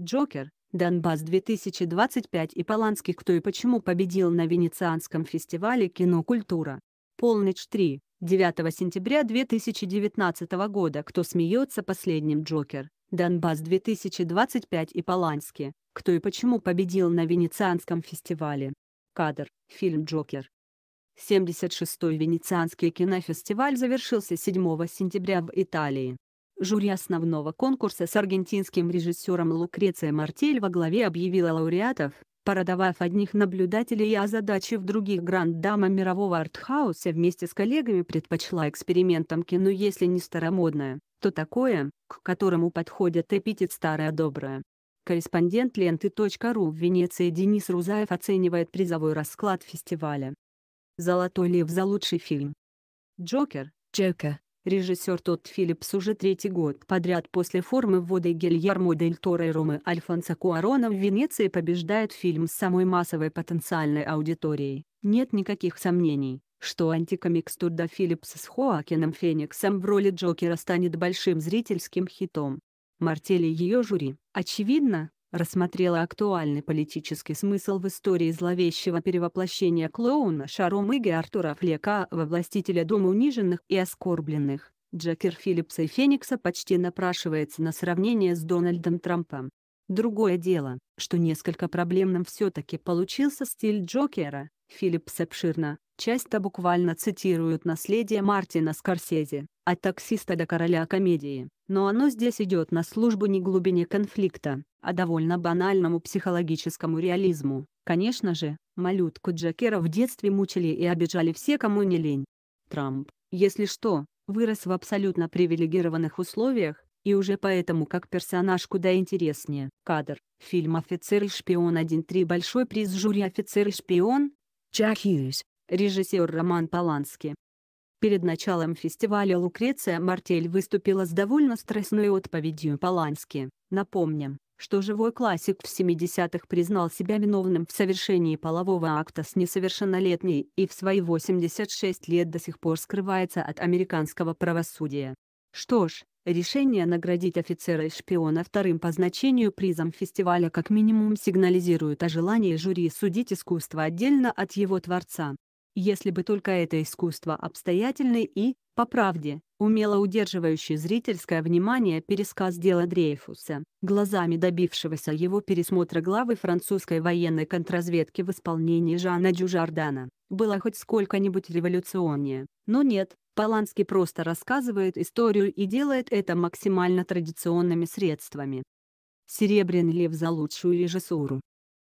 «Джокер», «Донбасс-2025» и «Поланский. Кто и почему победил на Венецианском фестивале кино «Культура». Полночь 3. 9 сентября 2019 года «Кто смеется последним Джокер», «Донбасс-2025» и «Полански», «Кто и почему победил на Венецианском фестивале». Кадр. Фильм «Джокер». 76-й Венецианский кинофестиваль завершился 7 сентября в Италии. Жюри основного конкурса с аргентинским режиссером Лукреция Мартель во главе объявила лауреатов, порадовав одних наблюдателей и а озадачив других гранд-дама мирового артхауса вместе с коллегами предпочла экспериментам кино если не старомодное, то такое, к которому подходят эпитет «старое доброе». Корреспондент ленты.ру в Венеции Денис Рузаев оценивает призовой расклад фестиваля. «Золотой лев» за лучший фильм. «Джокер», «Джока», Режиссер Тодд Филлипс уже третий год подряд после формы ввода Гильермо Дель Торо и Ромы Альфонса Куарона в Венеции побеждает фильм с самой массовой потенциальной аудиторией. Нет никаких сомнений, что антикомикс Тодда Филлипса с Хоакином Фениксом в роли Джокера станет большим зрительским хитом. Мартели и ее жюри, очевидно, рассмотрела актуальный политический смысл в истории зловещего перевоплощения клоуна Шарумыги Артура Флека во властителя Дома униженных и оскорбленных. Джекер Филлипса и Феникса почти напрашивается на сравнение с Дональдом Трампом. Другое дело, что несколько проблемным все-таки получился стиль Джокера, Филлипс обширно, часто буквально цитируют наследие Мартина Скорсезе, от таксиста до короля комедии, но оно здесь идет на службу не глубине конфликта, а довольно банальному психологическому реализму. Конечно же, малютку Джакера в детстве мучили и обижали все, кому не лень. Трамп, если что, вырос в абсолютно привилегированных условиях, и уже поэтому как персонаж куда интереснее. Кадр. Фильм «Офицер и шпион 1-3» Большой приз жюри «Офицер и шпион» Джа Хьюз, режиссер Роман Полански, Перед началом фестиваля Лукреция Мартель выступила с довольно страстной отповедью Полански. Напомним, что живой классик в 70-х признал себя виновным в совершении полового акта с несовершеннолетней и в свои 86 лет до сих пор скрывается от американского правосудия. Что ж, решение наградить офицера и шпиона вторым по значению призом фестиваля как минимум сигнализирует о желании жюри судить искусство отдельно от его творца если бы только это искусство обстоятельный и, по правде, умело удерживающее зрительское внимание пересказ дела Дрейфуса, глазами добившегося его пересмотра главы французской военной контрразведки в исполнении Жана Дюжардана, было хоть сколько-нибудь революционнее. Но нет, Поланский просто рассказывает историю и делает это максимально традиционными средствами. Серебряный лев за лучшую режиссуру.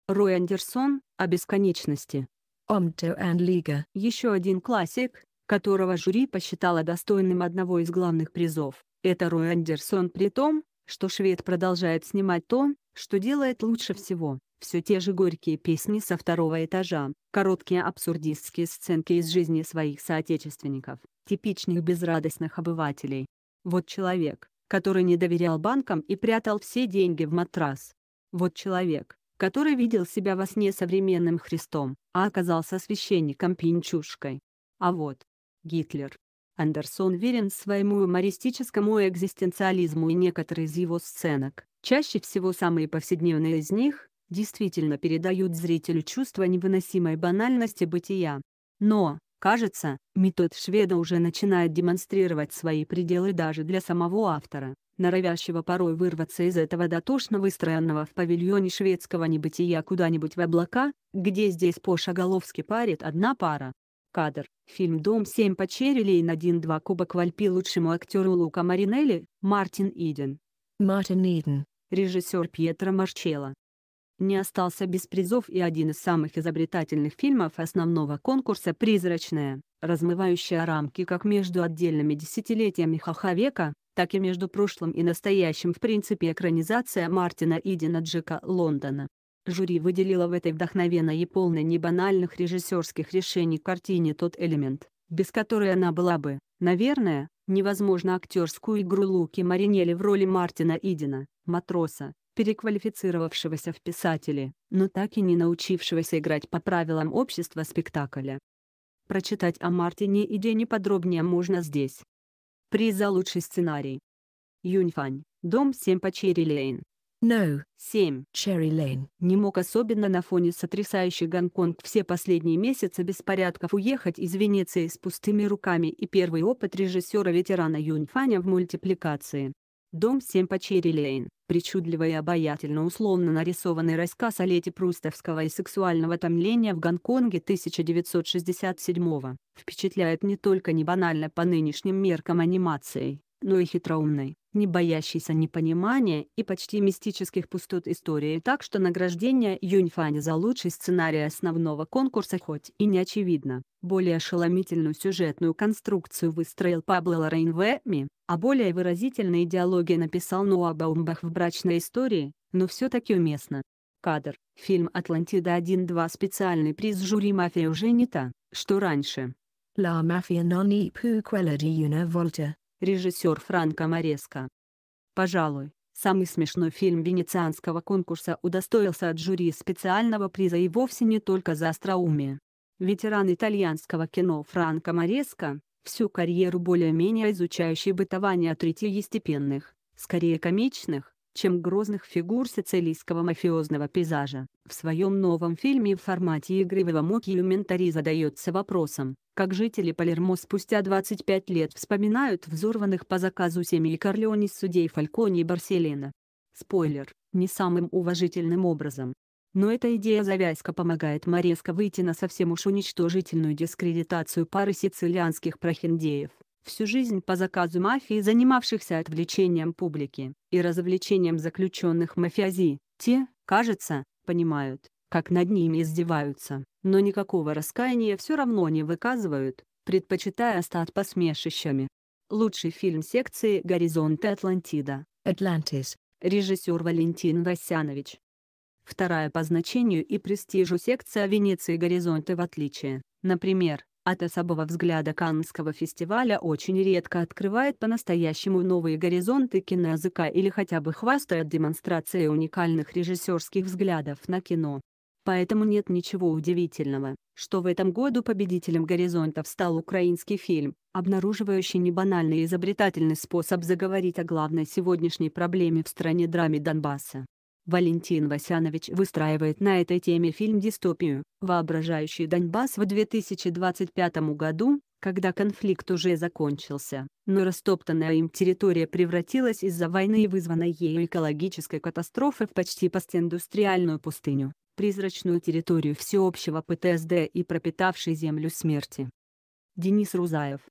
Рой Андерсон, о бесконечности. Омджо Лига. Еще один классик, которого жюри посчитало достойным одного из главных призов, это Рой Андерсон при том, что швед продолжает снимать то, что делает лучше всего. Все те же горькие песни со второго этажа, короткие абсурдистские сценки из жизни своих соотечественников, типичных безрадостных обывателей. Вот человек, который не доверял банкам и прятал все деньги в матрас. Вот человек, который видел себя во сне современным Христом, а оказался священником-пинчушкой. А вот Гитлер. Андерсон верен своему юмористическому экзистенциализму и некоторые из его сценок, чаще всего самые повседневные из них, действительно передают зрителю чувство невыносимой банальности бытия. Но, кажется, метод шведа уже начинает демонстрировать свои пределы даже для самого автора, норовящего порой вырваться из этого дотошно выстроенного в павильоне шведского небытия куда-нибудь в облака, где здесь по-шаголовски парит одна пара. Кадр. Фильм «Дом 7» по Черрилейн 1-2 Кубок Вальпи лучшему актеру Лука Маринелли, Мартин Иден. Мартин Иден. Режиссер Пьетро Марчелло. Не остался без призов и один из самых изобретательных фильмов основного конкурса «Призрачная», размывающая рамки как между отдельными десятилетиями хаха века, так и между прошлым и настоящим в принципе экранизация Мартина Идина Джека Лондона. Жюри выделило в этой вдохновенной и полной небанальных режиссерских решений картине тот элемент, без которой она была бы, наверное, невозможно актерскую игру Луки Маринелли в роли Мартина Идина, матроса, переквалифицировавшегося в писатели, но так и не научившегося играть по правилам общества спектакля. Прочитать о Мартине Идине подробнее можно здесь. Приз за лучший сценарий. Юньфань. Дом 7 по Черри Лейн. No. 7. Cherry Lane. Не мог особенно на фоне сотрясающей Гонконг все последние месяцы беспорядков уехать из Венеции с пустыми руками и первый опыт режиссера-ветерана Юньфаня в мультипликации. Дом 7 по Черри Лейн причудливо и обаятельно условно нарисованный рассказ о лете прустовского и сексуального томления в Гонконге 1967-го, впечатляет не только не банально по нынешним меркам анимацией, но и хитроумной, не боящийся непонимания и почти мистических пустот истории, так что награждение Юньфани за лучший сценарий основного конкурса хоть и не очевидно. Более ошеломительную сюжетную конструкцию выстроил Пабло Лорейн Вэми, а более выразительные диалоги написал Ноа Баумбах в «Брачной истории», но все-таки уместно. Кадр. Фильм «Атлантида-1-2» специальный приз жюри «Мафия» уже не та, что раньше. La mafia non e pu quella di una volta режиссер Франко Мореско. Пожалуй, самый смешной фильм венецианского конкурса удостоился от жюри специального приза и вовсе не только за остроумие. Ветеран итальянского кино Франко Мореско, всю карьеру более-менее изучающий бытование третьестепенных, скорее комичных, чем грозных фигур сицилийского мафиозного пейзажа. В своем новом фильме в формате игры игривого мокюментари задается вопросом, как жители Палермо спустя 25 лет вспоминают взорванных по заказу семьи Корлеоне судей Фалькони и Барселина. Спойлер, не самым уважительным образом. Но эта идея завязка помогает Мореско выйти на совсем уж уничтожительную дискредитацию пары сицилианских прохиндеев всю жизнь по заказу мафии, занимавшихся отвлечением публики и развлечением заключенных мафиази, те, кажется, понимают, как над ними издеваются, но никакого раскаяния все равно не выказывают, предпочитая стать посмешищами. Лучший фильм секции «Горизонты Атлантида» Atlantis, режиссер Валентин Васянович. Вторая по значению и престижу секция Венеции «Горизонты» в отличие, например, от особого взгляда Каннского фестиваля очень редко открывает по-настоящему новые горизонты киноязыка или хотя бы хвастает демонстрацией уникальных режиссерских взглядов на кино. Поэтому нет ничего удивительного, что в этом году победителем горизонтов стал украинский фильм, обнаруживающий небанальный и изобретательный способ заговорить о главной сегодняшней проблеме в стране драме Донбасса. Валентин Васянович выстраивает на этой теме фильм «Дистопию», воображающий Донбасс в 2025 году, когда конфликт уже закончился, но растоптанная им территория превратилась из-за войны и вызванной ею экологической катастрофы в почти постиндустриальную пустыню, призрачную территорию всеобщего ПТСД и пропитавшей землю смерти. Денис Рузаев